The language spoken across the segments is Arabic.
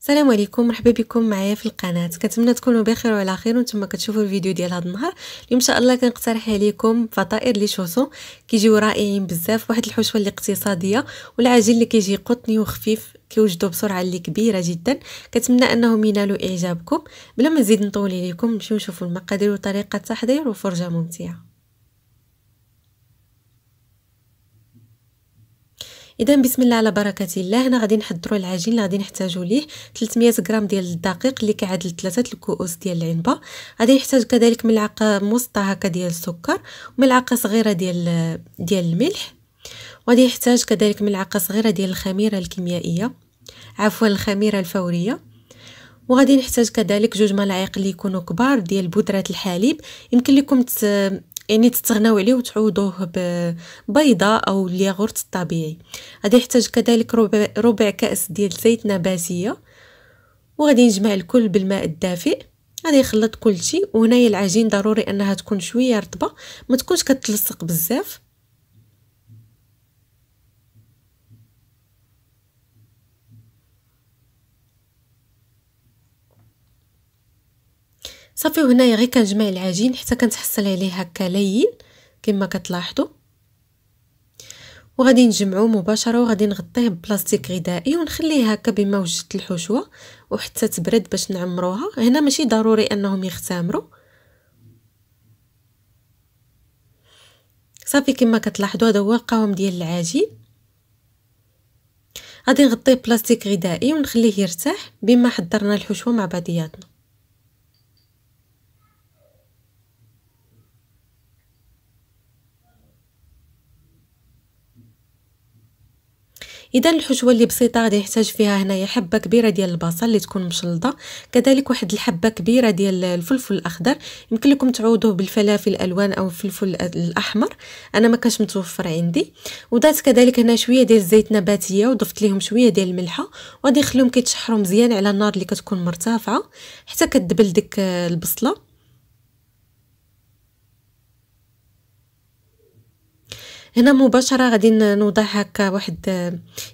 السلام عليكم مرحبا بكم معايا في القناه كنتمنى تكونوا بخير وعلى خير وانتم كتشوفوا الفيديو ديال هذا النهار اليوم ان شاء الله كنقترح عليكم فطائر لي شوسو كيجيو رائعين بزاف واحد الحشوه اللي اقتصاديه والعجين اللي كيجي قطني وخفيف كيوجدوا بسرعه اللي كبيره جدا كنتمنى انهم ينالوا اعجابكم بلا ما نزيد نطول عليكم نمشيو نشوفوا المقادير وطريقه التحضير وفرجه ممتعه اذا بسم الله على بركه الله هنا غادي نحضروا العجين اللي غادي نحتاجو ليه 300 غرام ديال الدقيق اللي كيعادل ثلاثه الكؤوس ديال العنبه غادي نحتاج كذلك ملعقه موسطه هكا ديال السكر وملعقه صغيره ديال ديال الملح وغادي نحتاج كذلك ملعقه صغيره ديال الخميره الكيميائيه عفوا الخميره الفوريه وغادي نحتاج كذلك جوج ملاعق اللي يكونوا كبار ديال بودره الحليب يمكن لكم يعني تتغناو عليه وتعوضوه ببيضه او الياغورت الطبيعي غادي يحتاج كذلك ربع, ربع كاس ديال زيت نباتيه وغادي نجمع الكل بالماء الدافئ غادي نخلط كلشي وهنايا العجين ضروري انها تكون شويه رطبه ما تكونش كتلصق بزاف صافي وهنايا غير كنجمع العجين حتى كنتحصل عليه هكا لين كما كتلاحظوا وغادي نجمعو مباشره وغادي نغطيه ببلاستيك غذائي ونخليه هكا بما وجدت الحشوه وحتى تبرد باش نعمروها هنا ماشي ضروري انهم يختمروا صافي كما كتلاحظوا هذا هو القوام ديال العجين غادي نغطيه بلاستيك غذائي ونخليه يرتاح بما حضرنا الحشوه مع بعضياتنا اذا الحشوه اللي بسيطه غادي يحتاج فيها هنايا حبه كبيره ديال البصل اللي تكون مشلضه كذلك واحد الحبه كبيره ديال الفلفل الاخضر يمكن لكم تعوضوه بالفلافل الالوان او الفلفل الاحمر انا ما كانش متوفر عندي وضعت كذلك هنا شويه ديال الزيت نباتيه وضفت ليهم شويه ديال الملحه وغادي نخليهم كيتشحروا مزيان على النار اللي كتكون مرتفعه حتى كدبل ديك البصله هنا مباشره غادي نوضع هكا واحد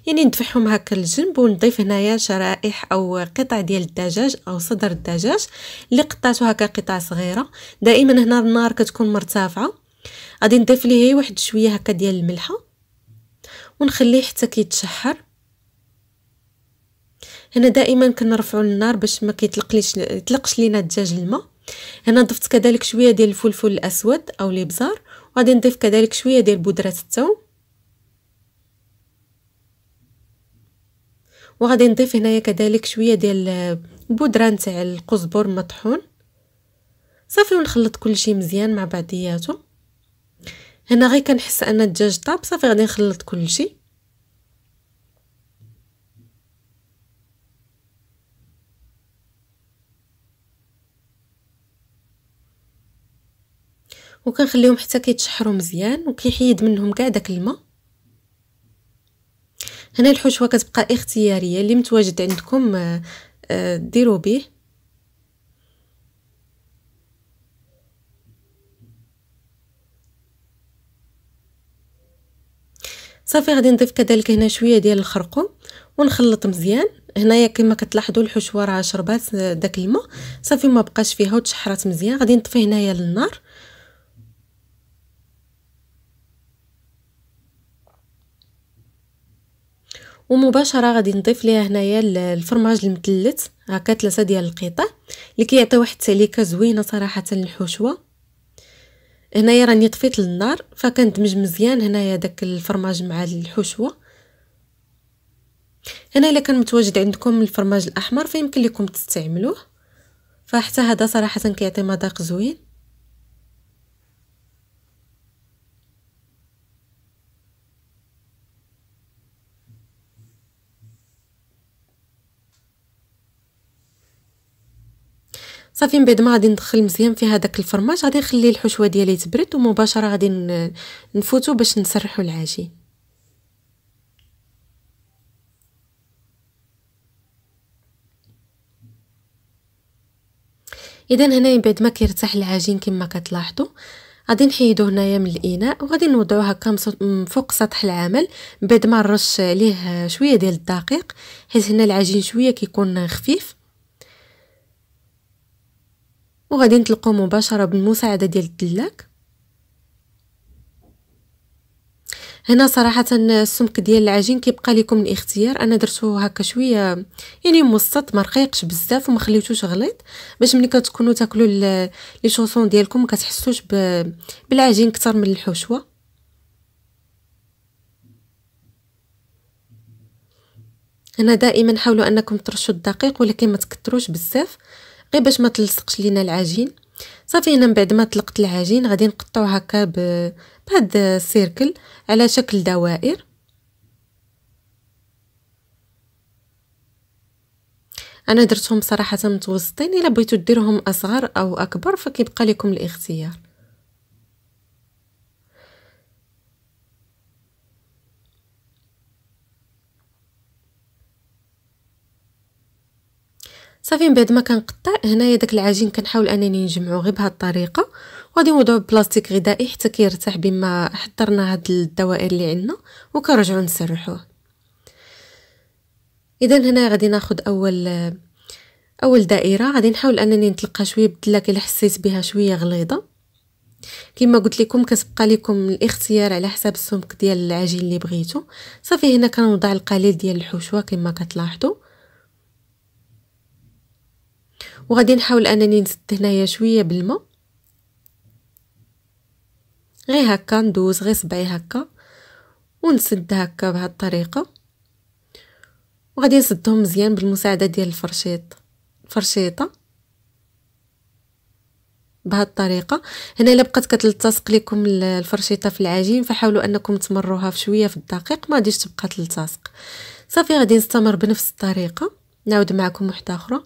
يعني ندفعهم هكا للجنب ونضيف هنايا شرائح او قطع ديال الدجاج او صدر الدجاج اللي قطعته هكا قطع صغيره دائما هنا النار كتكون مرتفعه غادي نضيف ليه واحد شويه هكا ديال الملحه ونخليه حتى كيتشحر هنا دائما كنرفعوا النار باش ما كيطلقليش يطلقش لينا الدجاج الماء هنا ضفت كذلك شويه ديال الفلفل الاسود او الابزار وغادي نضيف كذلك شويه ديال بودره الثوم وغادي نضيف هنايا كذلك شويه ديال البودره نتاع القزبر مطحون صافي ونخلط كلشي مزيان مع بعضياته هنا غير كنحس ان الدجاج طاب صافي غادي نخلط كلشي وكنخليهم حتى كيتشحروا مزيان وكيحيد منهم كاع داك الماء هنا الحشوه كتبقى اختياريه اللي متواجد عندكم آه، آه، ديروا به صافي غادي نضيف كذلك هنا شويه ديال الخرقوم ونخلط مزيان هنايا كما كتلاحظوا الحشوه راه شربات آه، داك الماء صافي ما بقاش فيها وتشحرات مزيان غادي نطفي هنايا النار ومباشره غادي نضيف ليها هنايا الفرماج المثلث هكا ثلاثه ديال القطع اللي كيعطي واحد التليكه زوينه صراحه للحشوه هنايا راني طفيت النار فكندمج مزيان هنايا داك الفرماج مع الحشوه هنا الا كان متواجد عندكم الفرماج الاحمر فيمكن لكم تستعملوه فحتى هذا صراحه كيعطي مذاق زوين صافي من بعد ما غادي ندخل مزيان في هذاك الفرماج غادي نخلي الحشوه ديالي تبرد ومباشره غادي نفوتو باش نسرحو العجين اذا هنا من بعد ما كيرتاح العجين كما كتلاحظوا غادي نحيدو هنايا من الاناء وغادي نوضعو هكا فوق سطح العمل بعد ما نرش عليه شويه ديال الدقيق حيت هنا العجين شويه كيكون خفيف وغادي نطلقو مباشرة بالمساعدة ديال الدلاك هنا صراحة السمك ديال العجين كيبقى لكم الاختيار انا درتو هكا شوية يعني مبسط ما رقيقش بزاف وما خليتوش باش ملي كتكونوا تاكلوا لي شوسون ديالكم ما كتحسوش بالعجين كتر من الحشوة هنا دائما حاولوا انكم ترشوا الدقيق ولكن ما تكتروش بزاف غير باش ما تلصقش لينا العجين صافي هنا من بعد ما طلقت العجين غادي نقطعو هكا بهاد السيركل على شكل دوائر انا درتهم صراحه متوسطين الا بغيتو ديرهم اصغر او اكبر فكيبقى لكم الاختيار صافي من بعد ما كنقطع هنايا داك العجين كنحاول انني نجمعو غير بهاد الطريقه وغادي نوضعو بلاستيك غذائي حتى كيرتاح بما حضرنا هاد الدوائر اللي عندنا وكنرجعو نسرحوه اذا هنا غادي ناخذ اول اول دائره غادي نحاول انني نطلقها شويه بالدلاك الا حسيت بها شويه غليظه كما قلت لكم كتبقى لكم الاختيار على حساب السمك ديال العجين اللي بغيتو صافي هنا كنوضع القليل ديال الحشوه كما كتلاحظوا وغادي نحاول انني نزد هنايا شويه بالماء غير هكا ندوز غير صبعي هكا ونسد هكا بهاد الطريقه وغادي نسدهم مزيان بالمساعده ديال الفرشيط الفرشيطه بهاد الطريقه هنا الا بقات كتلتصق لكم الفرشيطه في العجين فحاولوا انكم تمروها في شويه في الدقيق ما غاديش تبقى تلتصق صافي غادي نستمر بنفس الطريقه نعود معكم واحده اخرى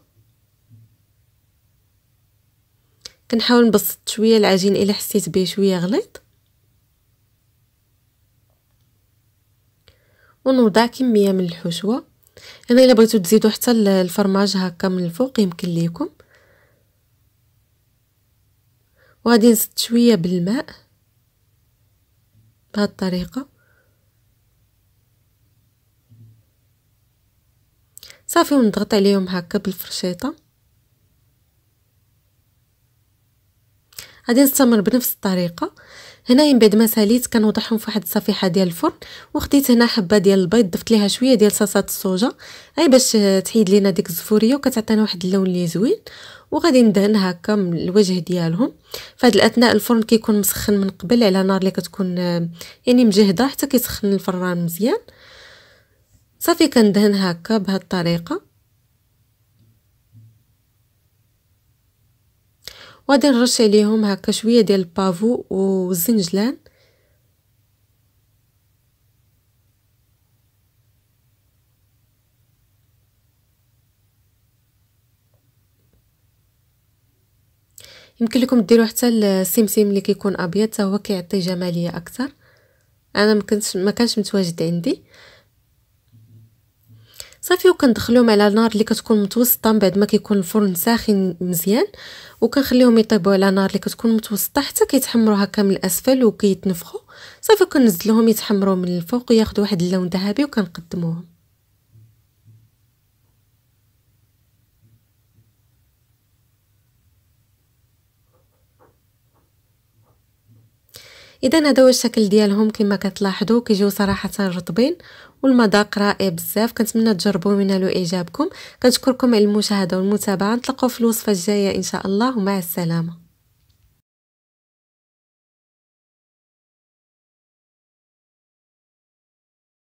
كنحاول نبسط شويه العجين الا حسيت به شويه غليظ ونوضع كميه من الحشوه هنا الا بغيتو تزيدو حتى الفرماج هكا من الفوق يمكن ليكم وغادي نسد شويه بالماء بهذه الطريقه صافي ونضغط عليهم هكا بالفرشيطه غادي نستمر بنفس الطريقه هنا من بعد ما ساليت كنوضعهم في واحد الصفيحه ديال الفرن وخديت هنا حبه ديال البيض ضفت ليها شويه ديال صلصه الصوجه اي باش تحيد لينا ديك الزفوريه وكتعطينا واحد اللون اللي زوين وغادي ندهن هكا من الوجه ديالهم فهاد الاثناء الفرن كيكون مسخن من قبل على نار اللي كتكون يعني مجهده حتى كيسخن الفران مزيان صافي كندهن هكا بهاد الطريقه وغادي نرش عليهم هكا شويه ديال البافو والزنجلان يمكن لكم ديروا حتى السمسم اللي كيكون ابيض حتى هو كيعطي جماليه اكثر انا ما كنتش ما كانش متواجد عندي صافي وكندخلهم على نار اللي كتكون متوسطه من بعد ما كيكون الفرن ساخن مزيان وكنخليهم يطيبوا على نار اللي كتكون متوسطه حتى كيتحمروا هكا من الاسفل وكيتنفخوا صافي كنزلهم يتحمروا من الفوق وياخذوا واحد اللون ذهبي وكنقدموهم اذا هذا هو الشكل ديالهم كما كتلاحظوا كيجيو صراحه رطبين والمذاق رائع بزاف كنتمنى تجربوه وينالوا اعجابكم كنشكركم على المشاهده والمتابعه نتلاقاو في الوصفه الجايه ان شاء الله ومع السلامه